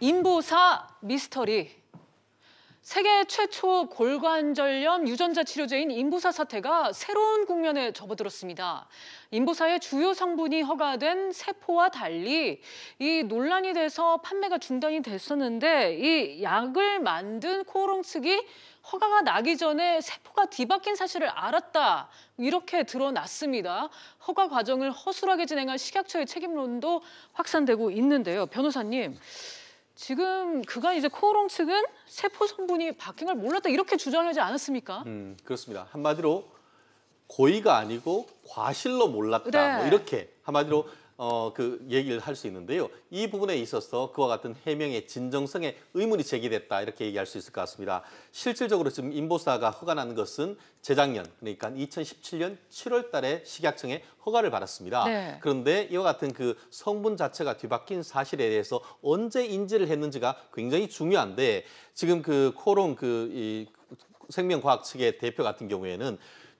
인보사 미스터리. 세계 최초 골관절염 유전자 치료제인 인보사 사태가 새로운 국면에 접어들었습니다. 인보사의 주요 성분이 허가된 세포와 달리 이 논란이 돼서 판매가 중단이 됐었는데 이 약을 만든 코오롱 측이 허가가 나기 전에 세포가 뒤바뀐 사실을 알았다 이렇게 드러났습니다. 허가 과정을 허술하게 진행한 식약처의 책임론도 확산되고 있는데요. 변호사님. 지금 그간 이제 코오롱 측은 세포 성분이 바뀐 걸 몰랐다 이렇게 주장하지 않았습니까? 음, 그렇습니다. 한마디로 고의가 아니고 과실로 몰랐다. 뭐 네. 뭐 이렇게 한마디로 음. 어, 그 얘기를 할 수 있는데요. 이 부분에 있어서 그와 같은 해명의 진정성에 의문이 제기됐다 이렇게 얘기할 수 있을 것 같습니다. 실질적으로 지금 인보사가 허가는 것은 재작년 그러니까 2017년 7월 달에 식약청에 허가를 받았습니다. 네. 그런데 이와 같은 그 성분 자체가 뒤바뀐 사실에 대해서 언제 인지를 했는지가 굉장히 중요한데 지금 그 코롱 그이 생명과학 측의 대표 같은 경우에는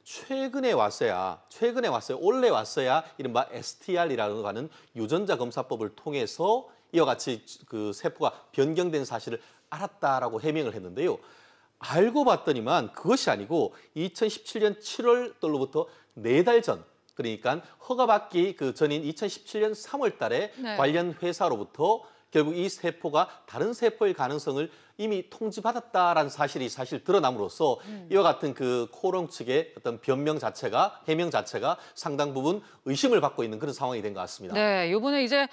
최근에 왔어야, 최근에 왔어요. 올해 왔어야 이른바 STR이라는 하는 유전자 검사법을 통해서 이와 같이 그 세포가 변경된 사실을 알았다라고 해명을 했는데요. 알고 봤더니만 그것이 아니고 2017년 7월 달로부터 네달 전, 그러니까 허가받기 그 전인 2017년 3월 달에 네. 관련 회사로부터 결국 이 세포가 다른 세포의 가능성을 이미 통지받았다라는 사실이 사실 드러남으로써 음. 이와 같은 그 코롱 측의 어떤 변명 자체가 해명 자체가 상당 부분 의심을 받고 있는 그런 상황이 된 것 같습니다. 네, 이번에 이제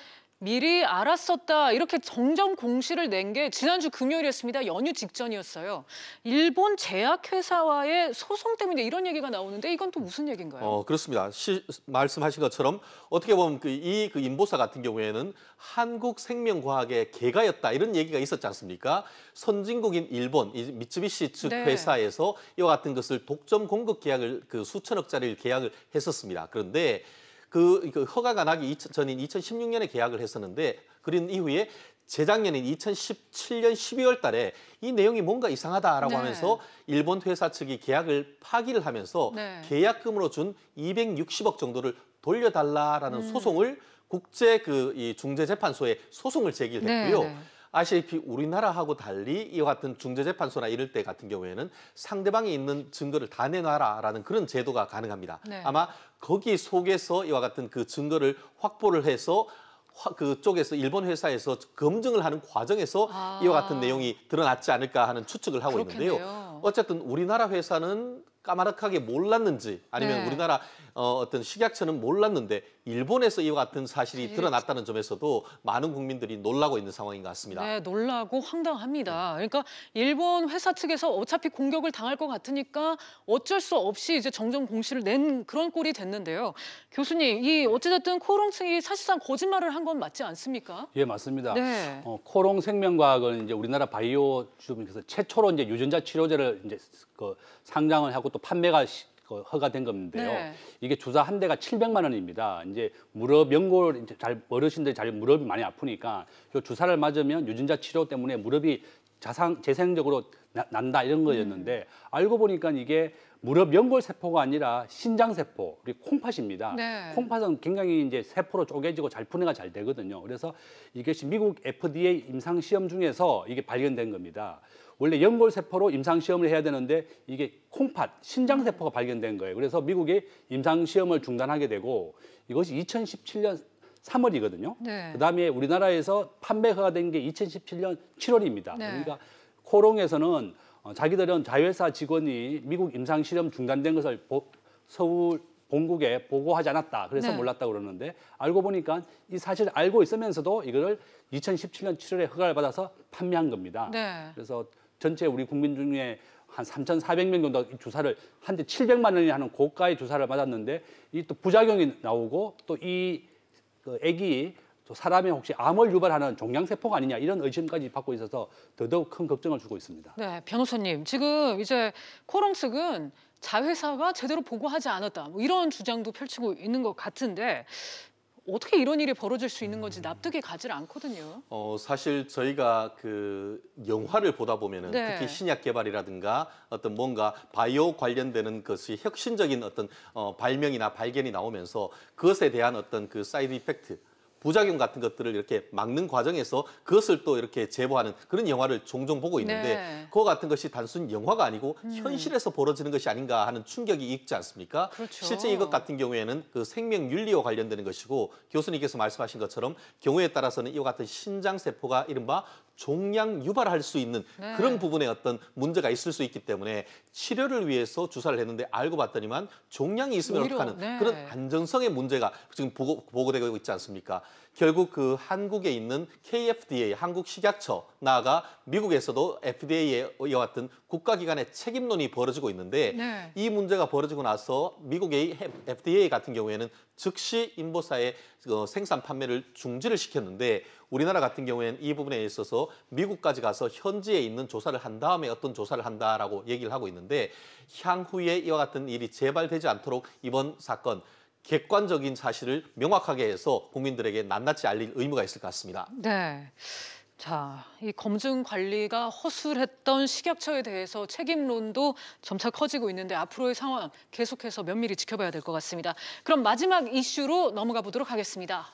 미리 알았었다 이렇게 정정 공시를 낸 게 지난주 금요일이었습니다. 연휴 직전이었어요. 일본 제약회사와의 소송 때문에 이런 얘기가 나오는데 이건 또 무슨 얘기인가요? 어, 그렇습니다. 시, 말씀하신 것처럼 어떻게 보면 그, 이그 인보사 같은 경우에는 한국 생명과학의 개가였다 이런 얘기가 있었지 않습니까? 선진국인 일본 이미츠비시측 네. 회사에서 이와 같은 것을 독점 공급 계약을 그 수천억짜리 계약을 했었습니다. 그런데 그, 그 허가가 나기 2000, 전인 2016년에 계약을 했었는데 그린 이후에 재작년인 2017년 12월 달에 이 내용이 뭔가 이상하다라고 네. 하면서 일본 회사 측이 계약을 파기를 하면서 네. 계약금으로 준 260억 정도를 돌려달라라는 음. 소송을 국제 그이 중재재판소에 소송을 제기했고요. 네, 아시다시피 우리나라하고 달리 이와 같은 중재재판소나 이럴 때 같은 경우에는 상대방이 있는 증거를 다 내놔라라는 그런 제도가 가능합니다. 네. 아마 거기 속에서 이와 같은 그 증거를 확보를 해서 그쪽에서 일본 회사에서 검증을 하는 과정에서 아. 이와 같은 내용이 드러났지 않을까 하는 추측을 하고 그렇겠네요. 있는데요. 어쨌든 우리나라 회사는 까마득하게 몰랐는지 아니면 네. 우리나라 어, 어떤 식약처는 몰랐는데 일본에서 이와 같은 사실이 그렇죠. 드러났다는 점에서도 많은 국민들이 놀라고 있는 상황인 것 같습니다. 네, 놀라고 황당합니다. 그러니까 일본 회사 측에서 어차피 공격을 당할 것 같으니까 어쩔 수 없이 이제 정정 공시를 낸 그런 꼴이 됐는데요. 교수님, 이 어찌됐든 코롱 층이 사실상 거짓말을 한 건 맞지 않습니까? 예, 맞습니다. 네. 어, 코롱 생명과학은 이제 우리나라 바이오 주민께서 최초로 이제 유전자 치료제를 이제 그 상장을 하고 또 판매가 그 허가된 건데요. 네. 이게 주사 한 대가 700만 원입니다. 이제 무릎 연골 잘 어르신들이 잘 무릎이 많이 아프니까 이 주사를 맞으면 유전자 치료 때문에 무릎이 자상 재생적으로 나, 난다 이런 거였는데 음. 알고 보니까 이게 무릎 연골 세포가 아니라 신장 세포, 우리 콩팥입니다. 네. 콩팥은 굉장히 이제 세포로 쪼개지고 잘 분해가 잘 되거든요. 그래서 이것이 미국 FDA 임상 시험 중에서 이게 발견된 겁니다. 원래 연골세포로 임상시험을 해야 되는데 이게 콩팥, 신장세포가 발견된 거예요. 그래서 미국이 임상시험을 중단하게 되고 이것이 2017년 3월이거든요. 네. 그다음에 우리나라에서 판매가 된 게 2017년 7월입니다. 네. 그러니까 코롱에서는 어, 자기들은 자회사 직원이 미국 임상실험 중단된 것을 보, 서울 본국에 보고하지 않았다. 그래서 네. 몰랐다 고 그러는데 알고 보니까 이 사실 알고 있으면서도 이거를 2017년 7월에 허가를 받아서 판매한 겁니다. 네. 그래서 전체 우리 국민 중에 한 3,400명 정도 주사를 한대 700만 원이 하는 고가의 주사를 맞았는데 이 또 부작용이 나오고 또 이 그 애기 또 사람의 혹시 암을 유발하는 종양세포가 아니냐 이런 의심까지 받고 있어서 더더욱 큰 걱정을 주고 있습니다. 네, 변호사님 지금 이제 코롱스은 자회사가 제대로 보고하지 않았다 뭐 이런 주장도 펼치고 있는 것 같은데 어떻게 이런 일이 벌어질 수 있는 건지 납득이 가질 않거든요. 어, 사실 저희가 그 영화를 보다 보면은 네. 특히 신약 개발이라든가 어떤 뭔가 바이오 관련되는 것이 혁신적인 어떤 어, 발명이나 발견이 나오면서 그것에 대한 어떤 그 사이드 이펙트 부작용 같은 것들을 이렇게 막는 과정에서 그것을 또 이렇게 제보하는 그런 영화를 종종 보고 있는데 네. 그와 같은 것이 단순 영화가 아니고 음. 현실에서 벌어지는 것이 아닌가 하는 충격이 있지 않습니까? 그렇죠. 실제 이것 같은 경우에는 그 생명 윤리와 관련되는 것이고 교수님께서 말씀하신 것처럼 경우에 따라서는 이와 같은 신장 세포가 이른바 종양 유발할 수 있는 네. 그런 부분에 어떤 문제가 있을 수 있기 때문에 치료를 위해서 주사를 했는데 알고 봤더니만 종양이 있으면 오히려, 어떡하는 네. 그런 안정성의 문제가 지금 보고, 보고되고 있지 않습니까? 결국 그 한국에 있는 KFDA 한국식약처나가 아 미국에서도 f d a 여 같은 국가기관의 책임론이 벌어지고 있는데 네. 이 문제가 벌어지고 나서 미국의 FDA 같은 경우에는 즉시 인보사의 그 생산 판매를 중지를 시켰는데 우리나라 같은 경우에는 이 부분에 있어서 미국까지 가서 현지에 있는 조사를 한 다음에 어떤 조사를 한다라고 얘기를 하고 있는데 향후에 이와 같은 일이 재발되지 않도록 이번 사건 객관적인 사실을 명확하게 해서 국민들에게 낱낱이 알릴 의무가 있을 것 같습니다. 네. 자, 이 검증 관리가 허술했던 식약처에 대해서 책임론도 점차 커지고 있는데 앞으로의 상황 계속해서 면밀히 지켜봐야 될 것 같습니다. 그럼 마지막 이슈로 넘어가 보도록 하겠습니다.